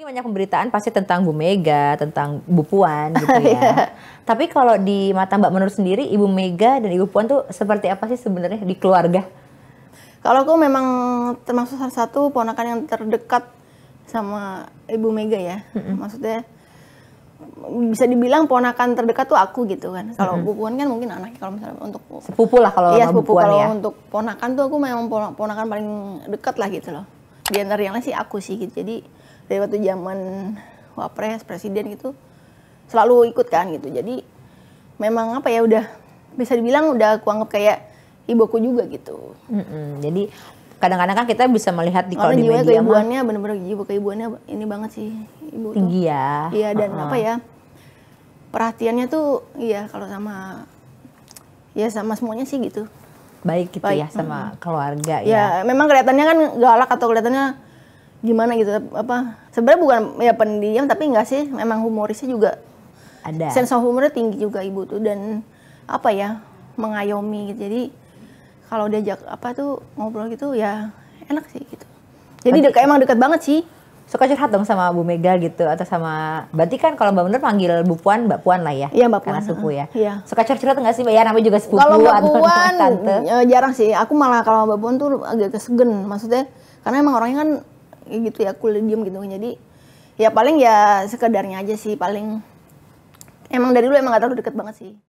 Ini banyak pemberitaan pasti tentang Bu Mega, tentang Bu Puan gitu iya. ya. yeah. Tapi kalau di mata Mbak Menurut sendiri, Ibu Mega dan Ibu Puan tuh seperti apa sih sebenarnya di keluarga? Kalau aku memang termasuk salah satu ponakan yang terdekat sama Ibu Mega ya. Mm-hmm. Maksudnya bisa dibilang ponakan terdekat tuh aku gitu kan. Kalau mm-hmm. Puan kan mungkin anaknya kalau misalnya untuk sepupu lah kalau iya, sepupu kalau ya. untuk ponakan tuh aku memang ponakan paling dekat lah gitu loh. Di antara yang lain sih aku sih gitu. Jadi dari waktu zaman wapres presiden gitu selalu ikut kan gitu jadi memang apa ya udah bisa dibilang udah aku anggap kayak ibuku juga gitu mm-hmm. jadi kadang-kadang kan kita bisa melihat di kalau di media keibuannya bener-bener jiwa ibuannya ini banget sih ibu tinggi ya iya dan uh-huh. apa ya perhatiannya tuh iya kalau sama ya sama semuanya sih gitu baik gitu ya, baik. ya sama mm-hmm. keluarga ya. ya memang kelihatannya kan galak atau kelihatannya gimana gitu apa sebenarnya bukan ya pendiam tapi enggak sih memang humorisnya juga ada sense of humornya tinggi juga ibu tuh dan apa ya mengayomi gitu jadi kalau diajak apa tuh ngobrol gitu ya enak sih gitu jadi dekat emang dekat banget sih suka curhat dong sama Bu Mega gitu atau sama berarti kan kalau Mbak Bener panggil Bu Puan Mbak Puan lah ya. Iya Mbak Puan. Karena sepupu ya. Iya. Suka curhat nggak sih Mbak? Ya namanya juga sepupu kalau Mbak atau Puan, tante. Eh, jarang sih. Aku malah kalau Mbak Puan tuh agak kesegen maksudnya karena emang orangnya kan gitu ya kuliah diem gitu jadi ya paling ya sekedarnya aja sih paling emang dari dulu emang gak terlalu deket banget sih